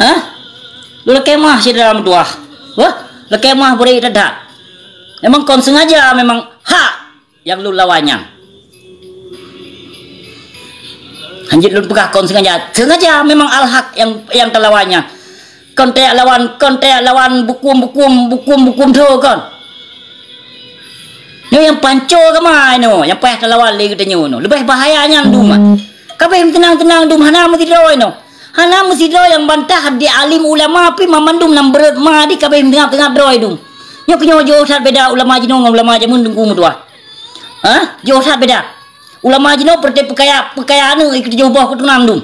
Hah? Lu lekemah si dalam tua. Ah. Wah, lekemah beri dedak. Memang kau sengaja memang hak yang lu lawannya. Hanjit lu pegah kau sengaja. Sengaja memang al-haq yang yang terlawannya. Kau tak lawan, kau tak lawan bukum-bukum, bukum-bukum tu kan. Ini yang pancur ke mana ini? Yang payah terlawan lagi katanya ini. Lebih bahayanya yang dumah. Kau yang tenang-tenang dumah nama tidur ini. Hala mesti dia yang bantah di alim ulama api mamandum nam berat ma di kabeh dengar tengah droi dung. Nyok nyok jo sat beda ulama jino ngom ulama jamun dung kum tua. Ha? Jo sat beda. Ulama jino perte pekaya pekaya anu ikut jo tu kutunam dung.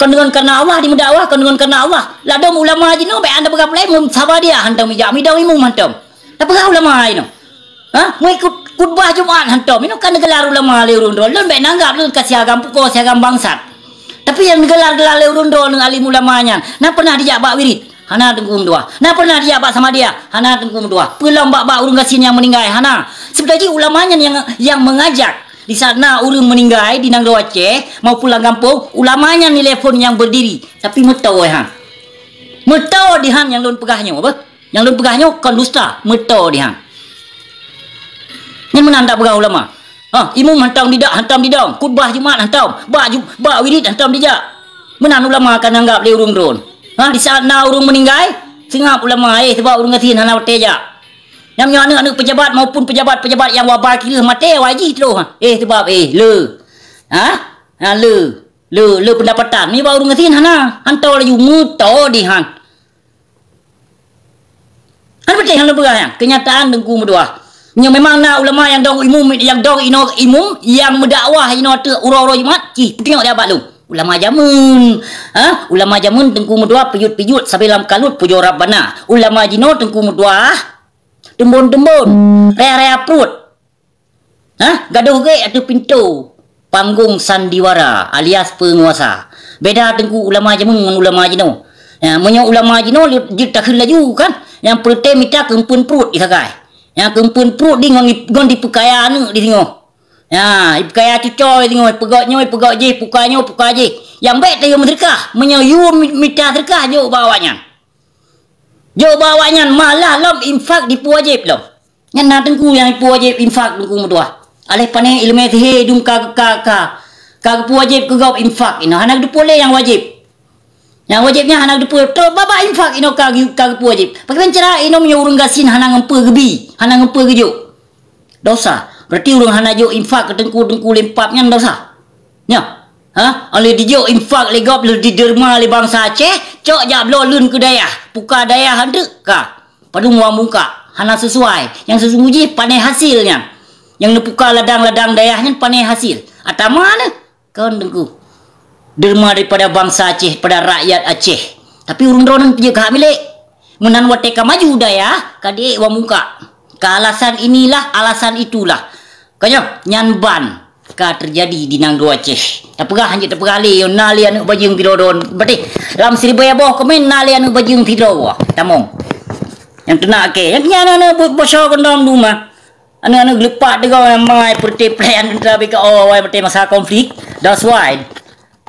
Kan dengan karena Allah di mendakwah kan dengan karena Allah. Ladom ulama jino be anda pegap lain mum sabar dia hantam ija mi dawi hantam. Tapi lah, kau ulama jino. Ha? Mu ikut kutbah jumaat hantam. Ino kan gelar ulama leurun dro. Lon be nanggap lon kasih agam pukau kasih agam bangsat. Tapi yang gelar-gelar leurun doa dengan alim ulamanya. Nak pernah dia bak wirid. Hana tengkum dua. Nak pernah dia bak sama dia. Hana tengkum dua. Pulang bak-bak urung kasin yang meninggal. Hana. Sebenarnya ulamanya yang yang mengajak. Di sana urung meninggal di Nanggawa Aceh. Mau pulang kampung. Ulamanya ni telefon yang berdiri. Tapi mutau eh ha. Mutau di han yang lun pegahnya. Apa? Yang lun pegahnya kan dusta. Mutau di han. Ini menandak pegah ulama'. Ha, imum hantam bidak, hantam bidang. Kutbah Jumat hantam. Ba, ju, ba, wirid hantam bijak. Menan ulama akan anggap dia urung drone. Ha, di saat na urung meninggal, singap ulama eh sebab urung ngasih hana berteja. Yang nyana anak pejabat maupun pejabat-pejabat yang wabar kira mati wajib tu. Ha. Eh sebab eh le. Ha? Ha le. Le, le pendapatan. Ni baru ngasih hana. Hantau lagi muto di hang. Kan yang hang berang. Ya? Kenyataan dengku berdua. Yang memang nak ulama yang dok imum yang dok ino imum yang mendakwah ino tu uro-uro jumat. Ki, tengok dia abak lu. Ulama jamun. Ha? Ulama jamun tengku mudua piyut-piyut sampai lam kalut pujo rabbana. Ulama jino tengku mudua ha? tembon-tembon, rea-rea ah Ha? Gaduh gay atau pintu panggung sandiwara alias penguasa. Beda tengku ulama jamun dengan ulama jino. Ya, menyo ulama jino dia tak hilang juga kan. Yang pertama minta kempun perut isakai. Ya, Ya kumpul pro di ngon ngon di pukaya anu di tengok. Ya, ipkaya cucu di tengok pegaknya pegak je pukanya pukak je. Yang baik tayo mendekah, menyayu mita terkah jo bawanya. Jo bawanya malah lam infak di puwajib lo. Yang nak tengku yang puwajib infak tengku mudua. Alih pane ilmu teh dum ka ka ka. Ka puwajib ke gap infak ini. Hanak dipole yang wajib. Yang wajibnya hanang depu to baba infak ino kagi kagi wajib. Pakai cara ino menyuruh urang gasin hanang ngempu gebi, hanang ngempu geju. Dosa. Berarti urang hanang jo infak tengku tengku lempap nyang dosa. Nya. Ha? Ali dijo infak legop le di derma le bangsa Aceh, cok jab lo lun ke daya. Puka daya hande ka. Padu muang muka. Hanang sesuai. Yang sesungguhnya panai hasilnya. Yang nepuka ladang-ladang dayahnya panai hasil. Atama ne? Kau dengku derma daripada bangsa Aceh pada rakyat Aceh tapi urung ronan punya kak milik menan wateka maju dah ya kadik wa muka ke alasan inilah alasan itulah kanya nyanban ka terjadi di nang dua Aceh tak pernah hanya tak pernah leo nali anu bajing pidoron berarti dalam seribu ya boh komen nali anu bajing wah. tamong yang tenak ke yang punya anu-anu bosok kondom rumah anu-anu lepak dengan yang mengai perti pelayan tapi ke oh wai perti masa konflik that's why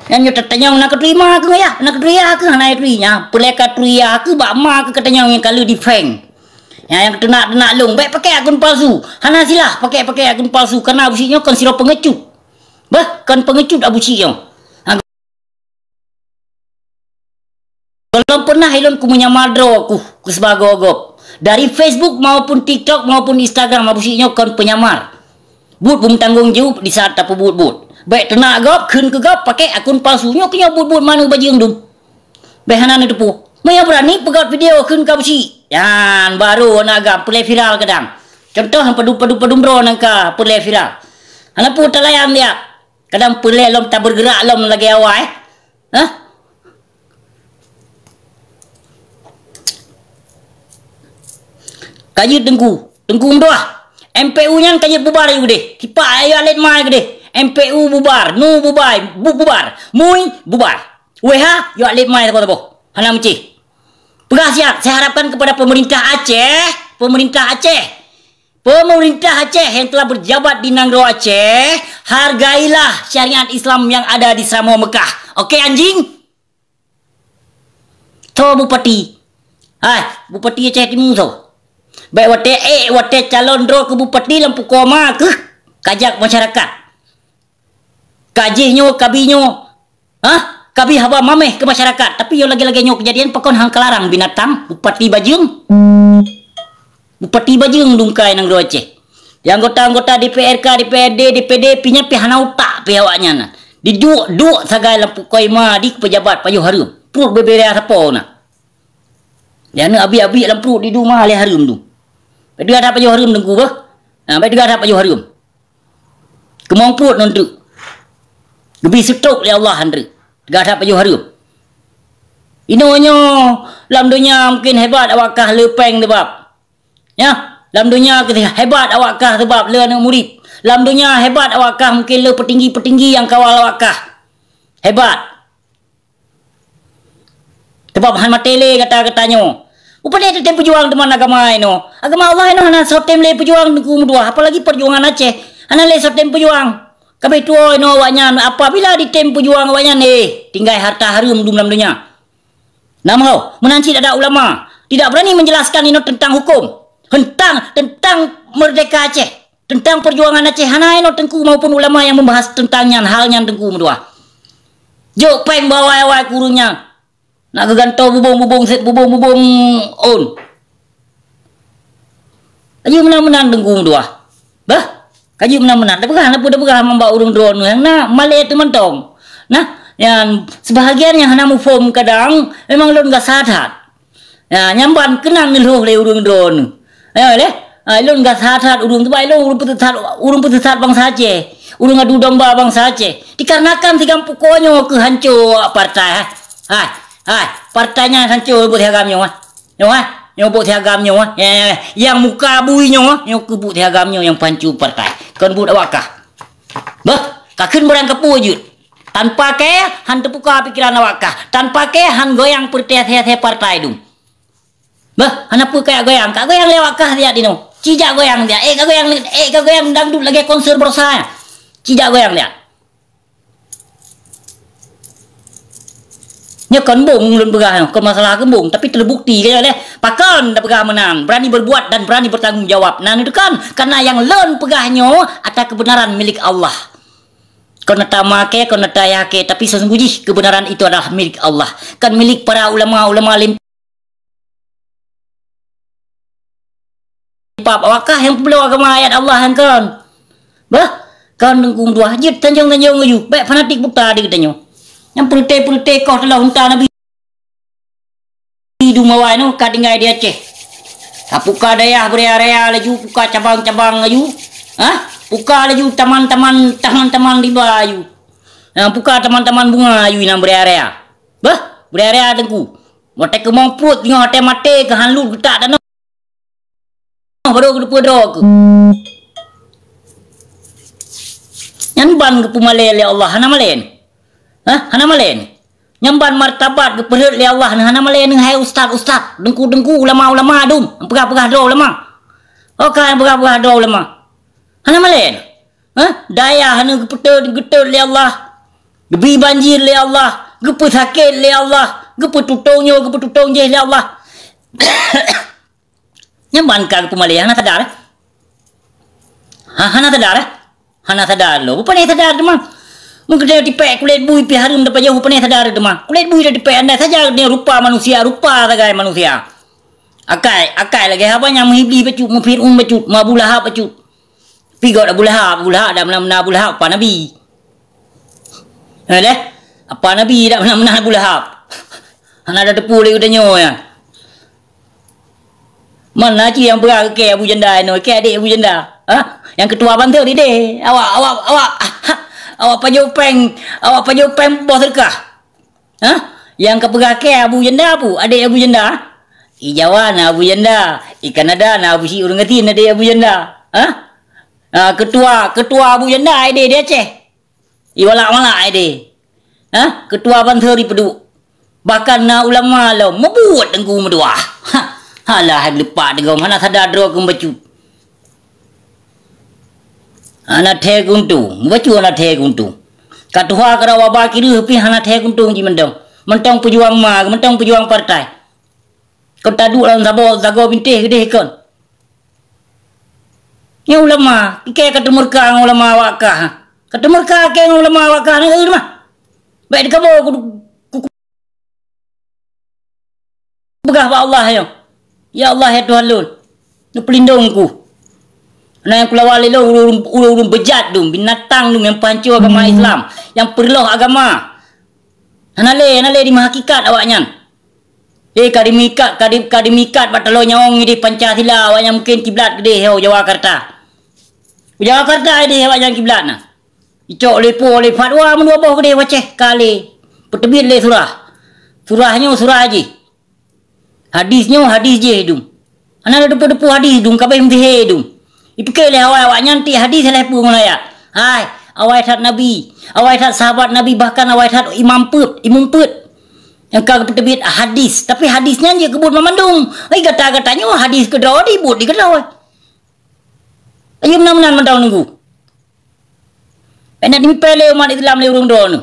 yang nyata tanyang nak terima aku ya. Nak terima aku nak terima. Peleka terima aku bak ma aku katanya yang kalau di feng. Yang yang tenak tenak long. Baik pakai akun palsu. Hana sila, pakai pakai akun palsu. Karena abu sinyo kan siro pengecut. Bah kan pengecut abu sinyo. Ha, Belum pernah hilang ku menyamar draw aku. Ku sebagai Dari Facebook maupun TikTok maupun Instagram abu sinyo kan penyamar. buat pun tanggung jawab di saat tak buat-buat baik tenak gap kun ke gap pakai akun palsunya kenya buat-buat mana baju yang dum baik hanan itu pun maya berani pegat video kun ke besi yang baru anak gap pelai viral kadang contoh hampa dupa-dupa dumro nangka pelai viral anak pun tak dia kadang pelai lom tak bergerak lom lagi awal eh ha? kaya tengku tengku mdua MPU nya kaya bubar yu deh kipak ayo alet mai ke deh MPU bubar, NU bubar, bu bubar, MUI bubar. WH, yuk lip mai kau tahu? Hana Muci. Pegas ya, saya harapkan kepada pemerintah Aceh, pemerintah Aceh, pemerintah Aceh yang telah berjabat di Nanggro Aceh, hargailah syariat Islam yang ada di Samoa Mekah. Oke anjing? Tho Bupati. Hai, Bupati Aceh Timur tau. Baik wate eh wate calon dro ke Bupati lampu koma ke kajak masyarakat. kajihnya kabinyo ah ha? kabi hawa mameh ke masyarakat tapi yo lagi-lagi nyok kejadian pekon hang kelarang binatang bupati bajung bupati bajung dungkai nang ruo aceh yang anggota-anggota DPRK, DPRD, DPD pinya pihana utak pihawanya na. Di duk duk sagai lampu koi ma di pejabat payuh harum. Pur beberi apa na. Dia nak abi-abi lampu di duma le harum tu. Dia ada payuh harum dengku ba. Ha, dia ada payuh harum. Kemong pur non lebih setuk oleh Allah Andri. Gadah payuh hari. Ini hanya dalam dunia mungkin hebat awakkah lepeng sebab. Ya, dalam dunia kita hebat awakkah sebab le anak murid. Dalam dunia hebat awakkah mungkin le petinggi-petinggi yang kawal awakkah. Hebat. Sebab han mati le kata-katanya. Upadai tu tempo juang teman agama ini. Agama Allah ini hanya satu tempo le pejuang dengan Apalagi perjuangan Aceh. Hanya le satu tempo juang. Kami tua no awaknya apabila di tempo juang awaknya ni eh, tinggal harta harum dum dalam dunia. Nama kau menanci ada ulama tidak berani menjelaskan ini tentang hukum tentang tentang merdeka Aceh tentang perjuangan Aceh hana ini tengku maupun ulama yang membahas tentangnya halnya tengku mendua. Jok peng bawa awak kurunya nak geganto bubung bubung set bubung bubung on. Ayo menang menang tengku mendua. Bah, kaji menang-menang tapi kan apa dia berah membawa urung drone yang nak malik tu mentong nah yang sebahagian yang nak mufum kadang memang lu enggak sadar ya nyamban kenang ni le urung drone ayo ya, leh ai ha, lu enggak sadar urung tu bai lu urung petesat urung petesat bangsa Aceh urung adu domba bangsa Aceh dikarenakan tiga pukonyo ke kehancur partai ha ha partainya hancur buat agamnya nyawa. Nyawa, Nyobok teh nyawa. yang muka bui nyawa, nyobok teh nyawa yang pancu partai kan buat awak Bah, kakin berang kepu wujud. Tanpa ke, han terbuka pikiran awak Tanpa ke, han goyang pertiasi-asi partai Bah, han apa kaya goyang? Kak goyang lewak kah dia dino? Cijak goyang dia. Eh, kak goyang, eh, kak goyang dangdut lagi konser bersama. Cijak goyang dia. Nya kan bung lun berah ke masalah ke bung tapi terbukti ke ya deh. Pakan dah berah menang, berani berbuat dan berani bertanggungjawab. Nah itu kan karena yang lun pegahnya atas kebenaran milik Allah. Kau nak makai, kau nak tanya ke, tapi sesungguhnya kebenaran itu adalah milik Allah. Kan milik para ulama-ulama lim Pap, awakah yang perlu agama ayat Allah yang kan? Bah, kan tunggu dua hajit, tanjung-tanjung ngeju. Baik fanatik buta dia katanya yang putih-putih kau telah hentak Nabi hidup mawai ni kau tinggal di Aceh tak ha, buka daya beraya-raya laju buka cabang-cabang laju ha? buka laju taman taman-taman di riba laju buka ha, taman-taman bunga laju yang beraya-raya bah beraya-raya tengku Mata ke mampus tengok hati mati ke hanlu getak tanah Baru ke lupa dah Yang ban ke pemalai Allah Hanam malai Ha? Hana ni? Nyamban martabat ke perut li Allah ni. Hana malin ni hai ustaz-ustaz. Dengku-dengku ulama-ulama dum. Perah-perah do ulama. Okey, yang perah-perah do ulama. Hana malin? Ha? Daya hana ke petut getut li Allah. Gebi banjir li Allah. Gepu sakit li Allah. Gepu tutungnya, gepu tutung je li Allah. Nyamban kan ke malin? Hana sadar? Ha? Hana sadar? Eh? Hana sadar lo. Bukan ni sadar demang. Mungkin dia tipe kulit bui pi harum dapat jauh pernah sadar itu mah. Kulit bui dia tipe anda saja dia rupa manusia, rupa sebagai manusia. Akai, akai lagi apa yang menghibli pecu, mufir um pecu, ma bulah apa pecu. Pigo dah bulah, bulah dah mana mana bulah apa nabi. Ada? Eh, apa nabi dah mana mana bulah. Hanya ada tepu lagi udah ya. nyoy. Mana cik yang berang ke Abu Janda ini? Ke adik Abu Janda? Ha? Yang ketua bantul ini? Awak, awak, awak. Awak panggil peng Awak panggil peng bos dekah Ha? Yang kepegakai Abu Janda apa? Adik Abu Janda ha? Ijawan Abu Janda Ikan ada na Abu Syi Urung Ketin adik Abu Janda Ha? Ha, ketua Ketua Abu Janda adik dia ceh Iwalak walak adik Ha? Ketua bangsa di peduk Bahkan na ulama lo Mebut dengku meduah Ha? Alah, lepak dengan mana sadar dua kembacut ana teguntu mbacu ana teguntu katuha kara wabaki ri hupi ana teguntu ji mendong mentong pejuang ma mentong pejuang partai kau tadu lawan sabo zago binteh, gede kon ni ulama ke ketemu ka ulama wakah ha ketemu ka ke ulama wakah ni ulama baik de kamu ku begah ba Allah ya ya Allah ya Tuhan lu pelindungku Nah yang keluar lelah ulung-ulung bejat tu Binatang tu yang pancur agama hmm. Islam Yang perloh agama Anale, anale di mahakikat awaknya Le eh, kadimikat, kadim, kadimikat batalo nyawang di Pancasila Awaknya mungkin kiblat ke deh, oh, Jawa Karta Jawa Karta ini awaknya kiblat na Icok lepo oleh fatwa mendua boh ke deh wacih kali Pertebit le surah Surahnya surah aje Hadisnya hadis je dum Anale depo-depo hadis dum, kabeh mfihe dum Ipikir leh awal awak nyanti hadis leh pun orang ya. Hai, awal tak nabi, awal tak sahabat nabi bahkan awal tak imam put, imam put. Yang kau terbit ah, hadis, tapi hadisnya dia kebun memandung. Ai kata katanya oh, hadis ke dah di but di kena eh. awal. Ayo menang-menang nunggu. Enak ni pele umat Islam leh urung don.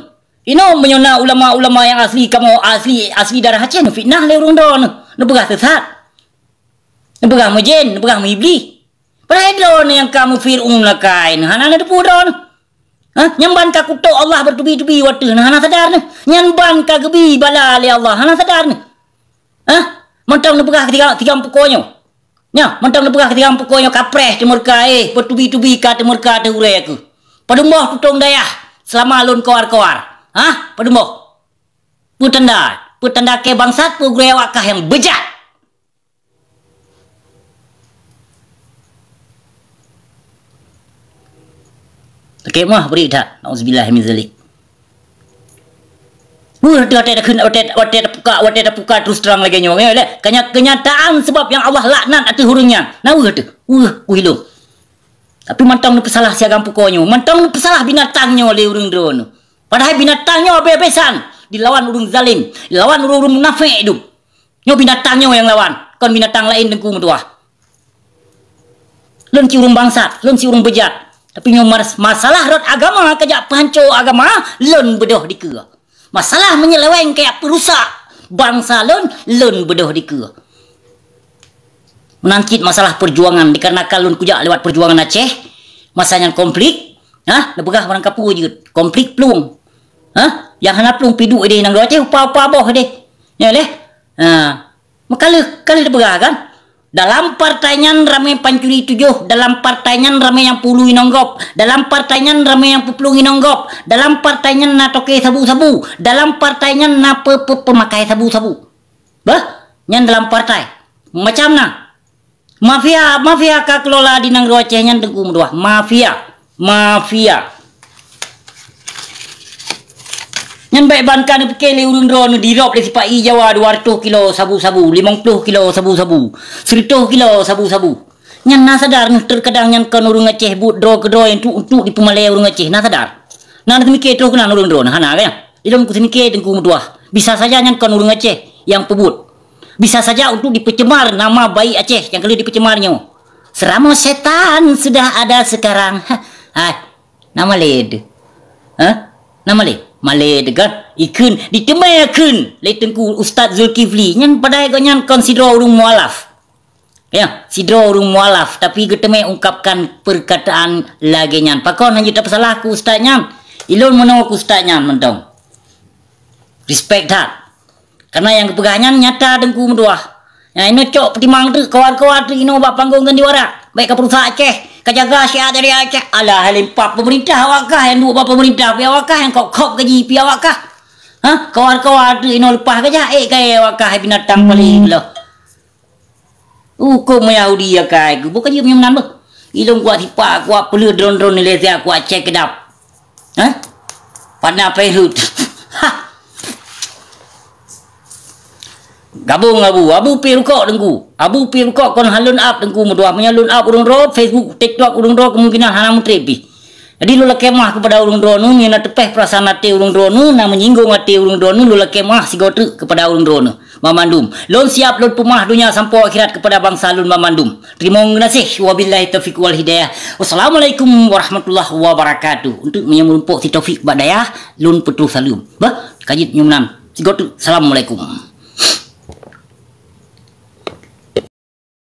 Ino menyona ulama-ulama yang asli kamu asli asli darah Aceh fitnah leurung urung don. Ne sesat. Ne mujen? mujin, ne Redon yang kamu fir'un lah kain. Hana ha, ada pura ni. Ha? Nyamban kak kutuk Allah bertubi-tubi waktu ha, ni. Hana sadar ni. Nyamban kak gebi balali Allah. Hana ha, sadar ni. Ha? Mantang nak pegah ketiga, ya, ketiga pokoknya. Ya, mantang nak ketiga pokoknya. Kapres di murka eh. Bertubi-tubi kat di murka di hurai aku. Padumoh tutung dayah. Selama alun kawar-kawar. Ha? Padumoh Putanda. Putanda ke bangsat. Pugurai wakah yang bejat. Okay, mah beri dah. Nauzubillah min zalik. Bu hati hati dah kena hati hati dah buka hati dah buka terus terang lagi nyawa. Ya, leh. Kena kenyataan sebab yang Allah laknat atau hurunya. Nau hati. Uh, kuhilu. Tapi mantang nupe salah siagam pukonyo. Mantang nupe salah binatangnya oleh urung drone. Padahal binatangnya bebesan dilawan urung zalim, dilawan urung urung munafik itu. Nyo binatangnya yang lawan. Kon binatang lain dengku mudah. Lon si urung bangsat, lon urung bejat, tapi mas masalah rot agama kejak panco agama lon bedoh dikeh. Masalah menyeleweng kayak perusak bangsa lon lon bedoh dikeh. Menangkit masalah perjuangan dikarenakan lon kujak lewat perjuangan Aceh. Masanya konflik, ha? Nebegah orang kapu je. Konflik pelung. Ha? Yang hangat pelung pidu dia nang Aceh upa-upa boh dia. Ya leh. Ha. Mekala kali nebegah kan? Dalam pertanyaan ramai pancuri tujuh. Dalam pertanyaan ramai yang puluh inonggop. Dalam pertanyaan ramai yang pupulung inonggop. Dalam pertanyaan nak tokeh sabu-sabu. Dalam pertanyaan na pe-pe-pemakai sabu-sabu. Bah? Yang dalam partai. Macam na? Mafia, mafia kak lola di nanggro Aceh yang tengku mudah. mafia. Mafia. Yang baik bankan pikir le urung dron di rop le sipak i Jawa 200 kilo sabu-sabu, 50 kilo sabu-sabu, 100 kilo sabu-sabu. yang na sadar nyan terkadang yang kan urung Aceh but dro ke dro yang tu untuk di pemalai urung Aceh na sadar. Na nanti mikir tu kena urung dron hana kan. Ilam ku sini ke dua. Bisa saja yang kan urung Aceh yang pebut. Bisa saja untuk dipecemar nama baik Aceh yang kali dipecemarnya. Seramo setan sudah ada sekarang. Ha, hai, nama led. Hah? Nama led. Malay dekat ikun di temai akun leteng ku ustaz Zulkifli nyen padai kau nyen consider urung mualaf ya sidro urung mualaf tapi ke temai ungkapkan perkataan lagi nyen pakon hanya tak salah ku ustaz nyen ilon menawa ku ustaz nyen mentong respect dah karena yang kepegahan nyata dengku mendua Yang ini cok pertimbang tu kawan-kawan tu ino bapanggung kan diwara baik ke perusahaan Aceh kerja rahsia dari aja. Ah, Alah, hal empat pemerintah awakkah yang dua bapa pemerintah pihak awakkah yang kau kop gaji pihak awakkah? Ha? kawan kau tu ino lepas kerja eh kaya awakkah yang binatang hmm. paling lah. Hukum Yahudi ya kaya aku. Bukan dia punya menang lah. Ilung kuat sipak, kuat pula drone-drone ni lezat, kuat cek kedap. Ha? Pada apa itu? gabung abu abu pi kok, dengku abu pi kok, kon halun up dengku mudua punya up urung ro facebook tiktok urung ro kemungkinan hana mutri bi jadi lu lekemah kepada urung ro nu nyana tepeh perasaan ati urung ro nu na menyinggung ati urung ro nu lu lekemah si gotu kepada urung ro nu mamandum lon siap lon pumah dunia sampo akhirat kepada bangsa lon mamandum terima kasih wabillahi taufiq wal hidayah wassalamualaikum warahmatullahi wabarakatuh untuk menyemulupuk si taufiq badaya lon petru salium bah kajit nyumnam si gotu assalamualaikum